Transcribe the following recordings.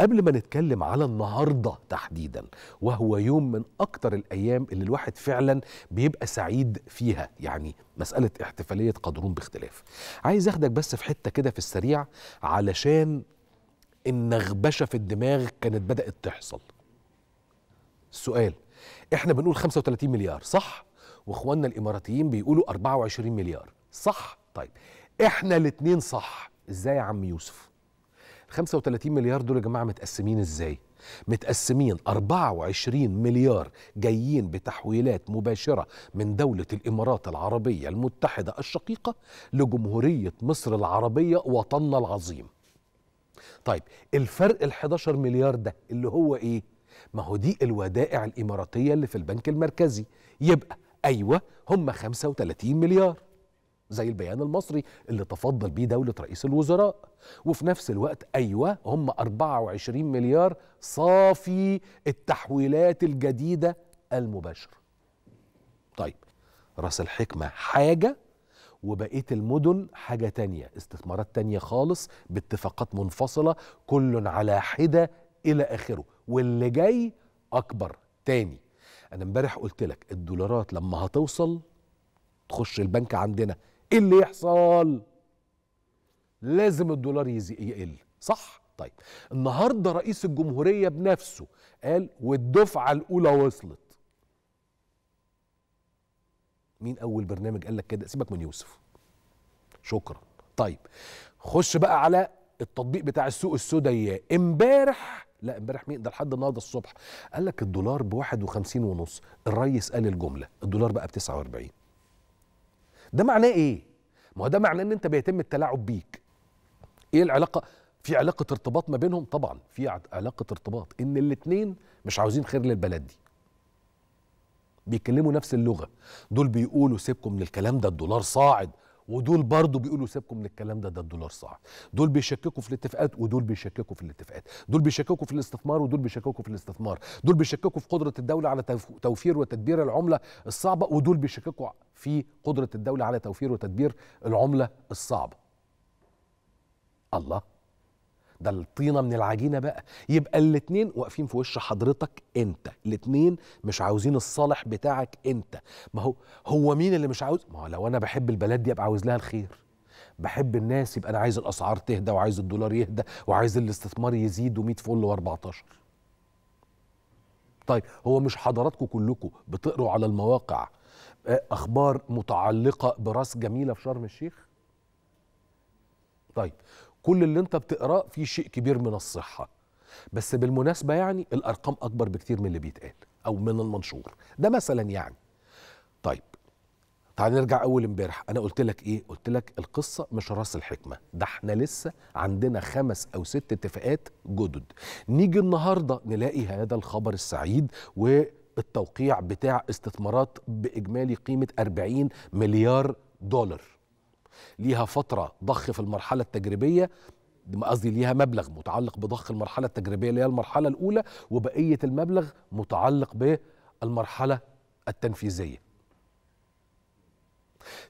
قبل ما نتكلم على النهارده تحديدا وهو يوم من اكتر الايام اللي الواحد فعلا بيبقى سعيد فيها يعني مساله احتفاليه قدرون باختلاف عايز اخدك بس في حته كده في السريع علشان النغبشه في الدماغ كانت بدات تحصل السؤال احنا بنقول 35 مليار صح واخواننا الاماراتيين بيقولوا 24 مليار صح طيب احنا الاثنين صح ازاي يا عم يوسف 35 مليار دول يا جماعه متقسمين ازاي؟ متقسمين 24 مليار جايين بتحويلات مباشره من دوله الامارات العربيه المتحده الشقيقه لجمهوريه مصر العربيه وطننا العظيم. طيب الفرق ال 11 مليار ده اللي هو ايه؟ ما هو دي الودائع الاماراتيه اللي في البنك المركزي يبقى ايوه هم 35 مليار زي البيان المصري اللي تفضل بيه دولة رئيس الوزراء وفي نفس الوقت أيوة هم 24 مليار صافي التحويلات الجديدة المباشرة طيب راس الحكمة حاجة وبقية المدن حاجة تانية استثمارات تانية خالص باتفاقات منفصلة كل على حدة إلى آخره واللي جاي أكبر تاني أنا امبارح قلت لك الدولارات لما هتوصل تخش البنك عندنا ايه اللي يحصل لازم الدولار يقل صح طيب النهارده رئيس الجمهوريه بنفسه قال والدفعه الاولى وصلت مين اول برنامج قال لك كده سيبك من يوسف شكرا طيب خش بقى على التطبيق بتاع السوق السوداء امبارح لا امبارح مين ده لحد النهارده الصبح قال لك الدولار ب 51 ونص الريس قال الجمله الدولار بقى ب 49 ده معناه ايه ما هو ده معناه ان انت بيتم التلاعب بيك ايه العلاقه في علاقه ارتباط ما بينهم طبعا في علاقه ارتباط ان الاثنين مش عاوزين خير للبلد دي بيتكلموا نفس اللغه دول بيقولوا سيبكم من الكلام ده الدولار صاعد ودول برضه بيقولوا سيبكم من الكلام ده ده الدولار صعب دول بيشككوا في الاتفاقات ودول بيشككوا في الاتفاقات دول بيشككوا في الاستثمار ودول بيشككوا في الاستثمار دول بيشككوا في قدره الدوله على توفير وتدبير العمله الصعبه ودول بيشككوا في قدره الدوله على توفير وتدبير العمله الصعبه الله ده الطينه من العجينه بقى يبقى الاثنين واقفين في وش حضرتك انت الاثنين مش عاوزين الصالح بتاعك انت ما هو هو مين اللي مش عاوز ما هو لو انا بحب البلد دي ابقى عاوز لها الخير بحب الناس يبقى انا عايز الاسعار تهدى وعايز الدولار يهدى وعايز الاستثمار يزيد و100 فل و14 طيب هو مش حضراتكم كلكم بتقروا على المواقع آه، اخبار متعلقه براس جميله في شرم الشيخ طيب كل اللي انت بتقراه فيه شيء كبير من الصحه بس بالمناسبه يعني الارقام اكبر بكتير من اللي بيتقال او من المنشور ده مثلا يعني طيب تعال نرجع اول امبارح انا قلت لك ايه قلت لك القصه مش راس الحكمه ده احنا لسه عندنا خمس او ست اتفاقات جدد نيجي النهارده نلاقي هذا الخبر السعيد و التوقيع بتاع استثمارات بإجمالي قيمة 40 مليار دولار ليها فتره ضخ في المرحله التجريبيه قصدي ليها مبلغ متعلق بضخ المرحله التجريبيه اللي هي المرحله الاولى وبقيه المبلغ متعلق بالمرحله التنفيذيه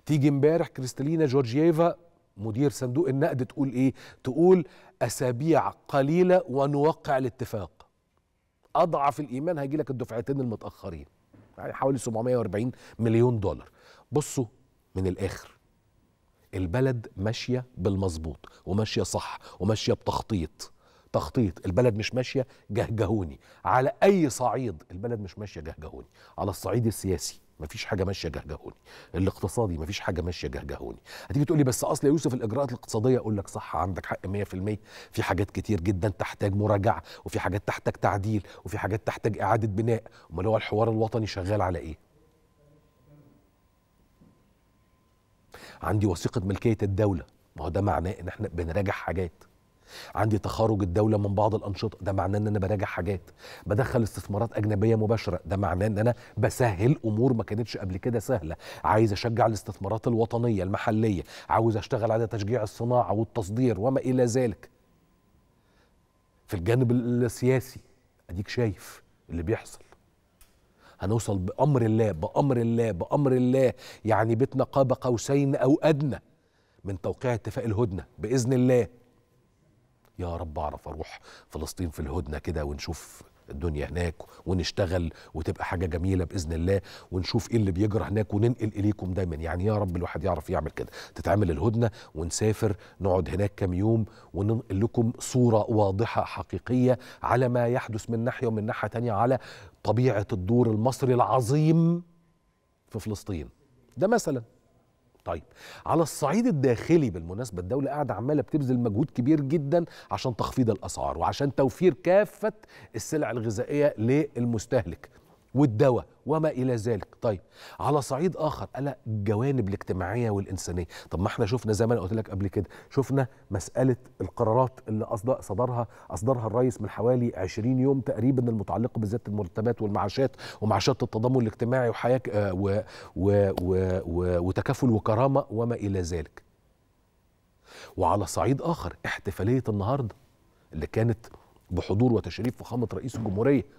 تيجي امبارح كريستالينا جورجييفا مدير صندوق النقد تقول ايه تقول اسابيع قليله ونوقع الاتفاق اضعف الايمان هيجي لك الدفعتين المتاخرين يعني حوالي 740 مليون دولار بصوا من الاخر البلد ماشيه بالمظبوط وماشيه صح وماشيه بتخطيط تخطيط البلد مش ماشيه جهجهوني على اي صعيد البلد مش ماشيه جهجهوني على الصعيد السياسي مفيش حاجه ماشيه جهجهوني الاقتصادي مفيش حاجه ماشيه جهجهوني هتيجي تقولي بس اصل يا يوسف الاجراءات الاقتصاديه اقول لك صح عندك حق 100% في حاجات كتير جدا تحتاج مراجعه وفي حاجات تحتاج تعديل وفي حاجات تحتاج اعاده بناء امال هو الحوار الوطني شغال على ايه عندي وثيقه ملكيه الدوله ما هو ده معناه ان احنا بنراجع حاجات عندي تخارج الدولة من بعض الأنشطة ده معناه إن أنا براجع حاجات بدخل استثمارات أجنبية مباشرة ده معناه إن أنا بسهل أمور ما كانتش قبل كده سهلة عايز أشجع الاستثمارات الوطنية المحلية عاوز أشتغل على تشجيع الصناعة والتصدير وما إلى ذلك في الجانب السياسي أديك شايف اللي بيحصل هنوصل بأمر الله بأمر الله بأمر الله يعني بيتنا قاب قوسين أو أدنى من توقيع اتفاق الهدنة بإذن الله يا رب أعرف أروح فلسطين في الهدنة كده ونشوف الدنيا هناك ونشتغل وتبقى حاجه جميله باذن الله ونشوف ايه اللي بيجرى هناك وننقل اليكم دايما يعني يا رب الواحد يعرف يعمل كده تتعمل الهدنه ونسافر نقعد هناك كام يوم وننقل لكم صوره واضحه حقيقيه على ما يحدث من ناحيه ومن ناحيه تانية على طبيعه الدور المصري العظيم في فلسطين ده مثلا طيب على الصعيد الداخلي بالمناسبه الدوله قاعده عماله بتبذل مجهود كبير جدا عشان تخفيض الاسعار وعشان توفير كافه السلع الغذائيه للمستهلك والدواء وما الى ذلك طيب على صعيد اخر الا الجوانب الاجتماعيه والانسانيه طب ما احنا شفنا زي ما انا قلت لك قبل كده شفنا مساله القرارات اللي أصدر صدرها اصدرها الرئيس من حوالي 20 يوم تقريبا المتعلقه بزياده المرتبات والمعاشات ومعاشات التضامن الاجتماعي وحياه آه، و... و... و... و... وتكافل وكرامه وما الى ذلك وعلى صعيد اخر احتفاليه النهارده اللي كانت بحضور وتشريف فخامه رئيس الجمهوريه